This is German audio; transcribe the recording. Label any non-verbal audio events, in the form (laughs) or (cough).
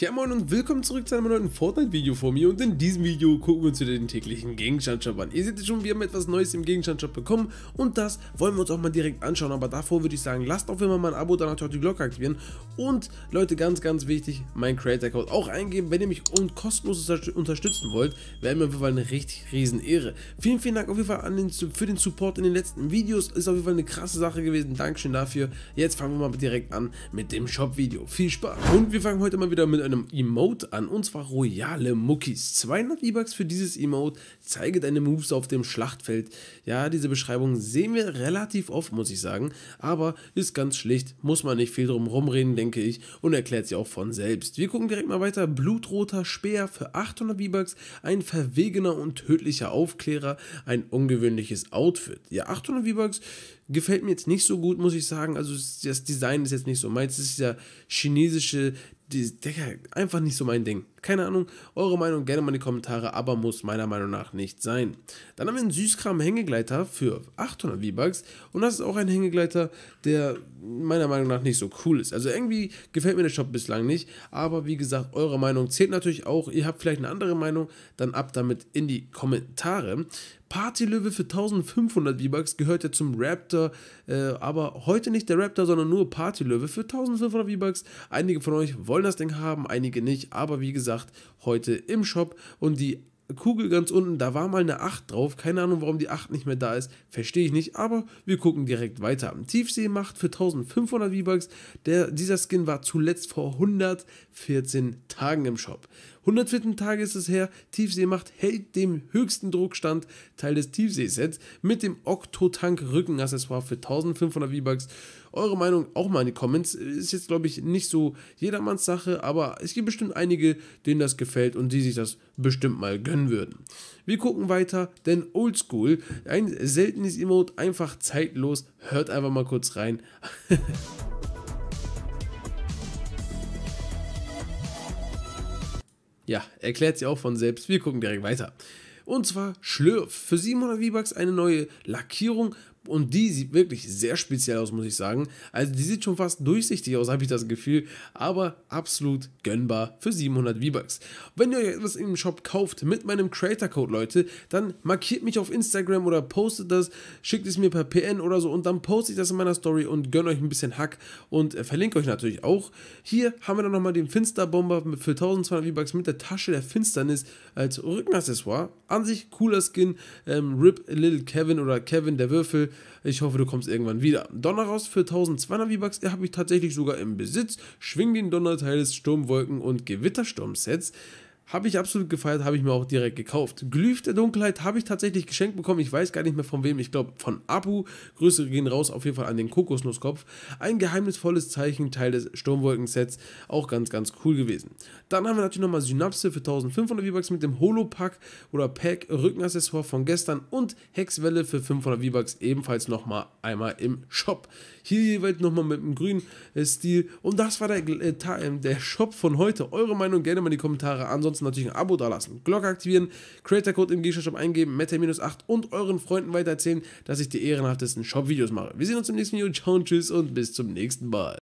Ja moin und willkommen zurück zu einem neuen Fortnite-Video von mir und in diesem Video gucken wir uns wieder den täglichen Gegenstandsshop an. Ihr seht schon, wir haben etwas Neues im Gegenstandsshop bekommen und das wollen wir uns auch mal direkt anschauen, aber davor würde ich sagen, lasst auf jeden Fall mal ein Abo, dann natürlich auch die Glocke aktivieren und Leute, ganz ganz wichtig, mein Creator-Code auch eingeben, wenn ihr mich und kostenlos unterstützen wollt, wäre mir auf jeden Fall eine richtig riesen Ehre. Vielen, vielen Dank auf jeden Fall den, für den Support in den letzten Videos, ist auf jeden Fall eine krasse Sache gewesen, Dankeschön dafür. Jetzt fangen wir mal direkt an mit dem Shop-Video. Viel Spaß! Und wir fangen heute mal wieder mit einem einem Emote an, und zwar Royale Muckis. 200 e bucks für dieses Emote, zeige deine Moves auf dem Schlachtfeld. Ja, diese Beschreibung sehen wir relativ oft, muss ich sagen, aber ist ganz schlicht, muss man nicht viel drum rumreden, denke ich, und erklärt sie auch von selbst. Wir gucken direkt mal weiter, blutroter Speer für 800 V-Bucks, ein verwegener und tödlicher Aufklärer, ein ungewöhnliches Outfit. Ja, 800 V-Bucks gefällt mir jetzt nicht so gut, muss ich sagen. Also das Design ist jetzt nicht so meins. Es ist ja chinesische die, Digga, einfach nicht so mein Ding. Keine Ahnung, eure Meinung gerne mal in die Kommentare, aber muss meiner Meinung nach nicht sein. Dann haben wir einen Süßkram-Hängegleiter für 800 V-Bucks und das ist auch ein Hängegleiter, der meiner Meinung nach nicht so cool ist. Also irgendwie gefällt mir der Shop bislang nicht, aber wie gesagt, eure Meinung zählt natürlich auch. Ihr habt vielleicht eine andere Meinung, dann ab damit in die Kommentare. Partylöwe für 1500 V-Bucks gehört ja zum Raptor, äh, aber heute nicht der Raptor, sondern nur Partylöwe für 1500 V-Bucks. Einige von euch wollen das Ding haben, einige nicht, aber wie gesagt, gesagt, heute im Shop und die Kugel ganz unten, da war mal eine 8 drauf. Keine Ahnung, warum die 8 nicht mehr da ist. Verstehe ich nicht, aber wir gucken direkt weiter. Tiefsee macht für 1500 V-Bucks. Dieser Skin war zuletzt vor 114 Tagen im Shop. 104. Tage ist es her, Tiefseemacht hält dem höchsten Druckstand Teil des Tiefseesets mit dem Octotank Rückenaccessoire für 1500 V-Bucks. Eure Meinung auch mal in die Comments. Ist jetzt, glaube ich, nicht so jedermanns Sache, aber es gibt bestimmt einige, denen das gefällt und die sich das bestimmt mal gönnen würden. Wir gucken weiter, denn Oldschool, ein seltenes Emote, einfach zeitlos. Hört einfach mal kurz rein. (laughs) Ja, erklärt sie auch von selbst. Wir gucken direkt weiter. Und zwar Schlürf. Für 700 V-Bucks eine neue Lackierung und die sieht wirklich sehr speziell aus, muss ich sagen. Also die sieht schon fast durchsichtig aus, habe ich das Gefühl. Aber absolut gönnbar für 700 V-Bucks. Wenn ihr euch etwas im Shop kauft mit meinem Creator-Code, Leute, dann markiert mich auf Instagram oder postet das, schickt es mir per PN oder so und dann poste ich das in meiner Story und gönne euch ein bisschen Hack und äh, verlinke euch natürlich auch. Hier haben wir dann nochmal den Finsterbomber für 1200 V-Bucks mit der Tasche der Finsternis als Rückenaccessoire. An sich cooler Skin. Ähm, Rip Little Kevin oder Kevin der Würfel ich hoffe, du kommst irgendwann wieder. Donner raus für 1200 V-Bucks habe ich tatsächlich sogar im Besitz. Schwing den Donnerteil des Sturmwolken- und Gewittersturmsets. Habe ich absolut gefeiert, habe ich mir auch direkt gekauft. Glüf der Dunkelheit habe ich tatsächlich geschenkt bekommen. Ich weiß gar nicht mehr von wem. Ich glaube von Abu. Grüße gehen raus auf jeden Fall an den Kokosnusskopf. Ein geheimnisvolles Zeichen, Teil des Sturmwolken-Sets. Auch ganz, ganz cool gewesen. Dann haben wir natürlich nochmal Synapse für 1500 V-Bucks mit dem Holo-Pack oder Pack Rückenaccessoire von gestern und Hexwelle für 500 V-Bucks ebenfalls nochmal einmal im Shop. Hier jeweils nochmal mit dem grünen äh, Stil. Und das war der, äh, äh, der Shop von heute. Eure Meinung gerne mal in die Kommentare. Ansonsten ansonsten natürlich ein Abo dalassen, Glocke aktivieren, Creator Code im Gegenstand Shop eingeben, Meta-8 und euren Freunden weitererzählen, dass ich die ehrenhaftesten Shop-Videos mache. Wir sehen uns im nächsten Video. Ciao und tschüss und bis zum nächsten Mal.